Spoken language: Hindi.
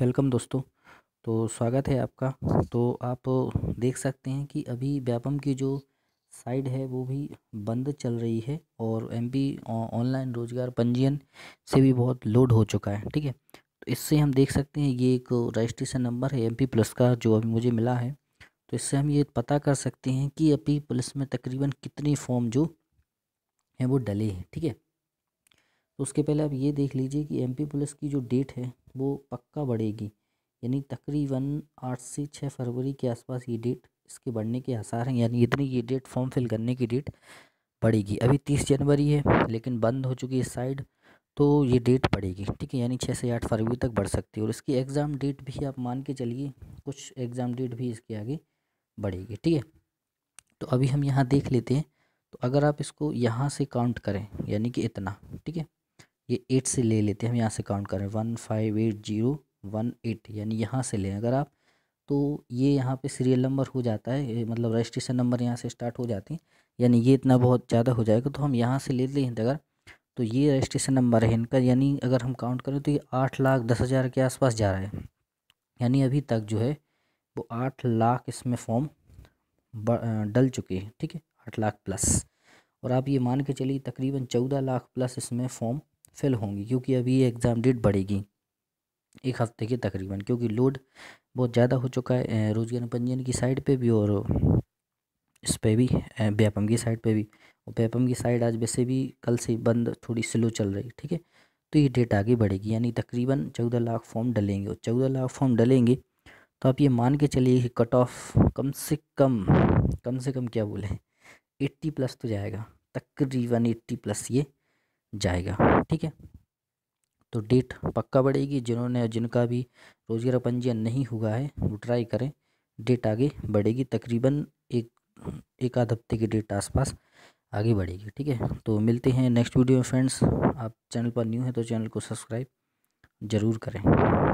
वेलकम दोस्तों तो स्वागत है आपका तो आप देख सकते हैं कि अभी व्यापम की जो साइड है वो भी बंद चल रही है और एमपी ऑनलाइन रोजगार पंजीयन से भी बहुत लोड हो चुका है ठीक है तो इससे हम देख सकते हैं ये एक रजिस्ट्रेशन नंबर है एमपी प्लस का जो अभी मुझे मिला है तो इससे हम ये पता कर सकते हैं कि अभी पुलिस में तकरीबन कितने फॉर्म जो हैं वो डले हैं ठीक है तो उसके पहले आप ये देख लीजिए कि एमपी पुलिस की जो डेट है वो पक्का बढ़ेगी यानी तकरीबन आठ से छः फरवरी के आसपास ये डेट इसके बढ़ने के आसार हैं यानी इतनी ये डेट फॉर्म फिल करने की डेट बढ़ेगी अभी तीस जनवरी है लेकिन बंद हो चुकी है साइड तो ये डेट बढ़ेगी ठीक है यानी छः से आठ फरवरी तक बढ़ सकती है और इसकी एग्ज़ाम डेट भी आप मान के चलिए कुछ एग्ज़ाम डेट भी इसके आगे बढ़ेगी ठीक है तो अभी हम यहाँ देख लेते हैं तो अगर आप इसको यहाँ से काउंट करें यानी कि इतना ठीक है ये एट से ले लेते हैं हम यहाँ से काउंट करें one five eight zero one eight यानी यहाँ से लें अगर आप तो ये यहाँ पे सीरियल नंबर हो जाता है मतलब रजिस्ट्रेशन नंबर यहाँ से स्टार्ट हो जाते हैं यानी ये इतना बहुत ज़्यादा हो जाएगा तो हम यहाँ से ले लें अगर तो ये रजिस्ट्रेशन नंबर है इनका यानी अगर हम काउंट करें तो ये आठ लाख दस हज़ार के आसपास जा रहा है यानी अभी तक जो है वो आठ लाख इसमें फॉर्म डल चुके हैं ठीक है आठ लाख प्लस और आप ये मान के चलिए तकरीबन चौदह लाख प्लस इसमें फॉर्म फेल होंगी क्योंकि अभी ये एग्ज़ाम डेट बढ़ेगी एक हफ्ते के तकरीबन क्योंकि लोड बहुत ज़्यादा हो चुका है रोजगार पंजीयन की साइड पे भी और इस पे भी व्यापम की साइड पे भी और बेपम की साइड आज वैसे भी कल से बंद थोड़ी स्लो चल रही ठीक है तो ये डेट आगे बढ़ेगी यानी तकरीबन चौदह लाख फॉर्म डलेंगे और चौदह लाख फॉर्म डलेंगे तो आप ये मान के चलिए कि कट ऑफ कम से कम कम से कम क्या बोले एट्टी प्लस तो जाएगा तकरीबन एट्टी प्लस ये जाएगा ठीक है तो डेट पक्का बढ़ेगी जिन्होंने जिनका भी रोजगार पंजीयन नहीं हुआ है वो ट्राई करें डेट आगे बढ़ेगी तकरीबन एक एक आध हफ्ते की डेट आसपास आगे बढ़ेगी ठीक है तो मिलते हैं नेक्स्ट वीडियो में फ्रेंड्स आप चैनल पर न्यू हैं तो चैनल को सब्सक्राइब ज़रूर करें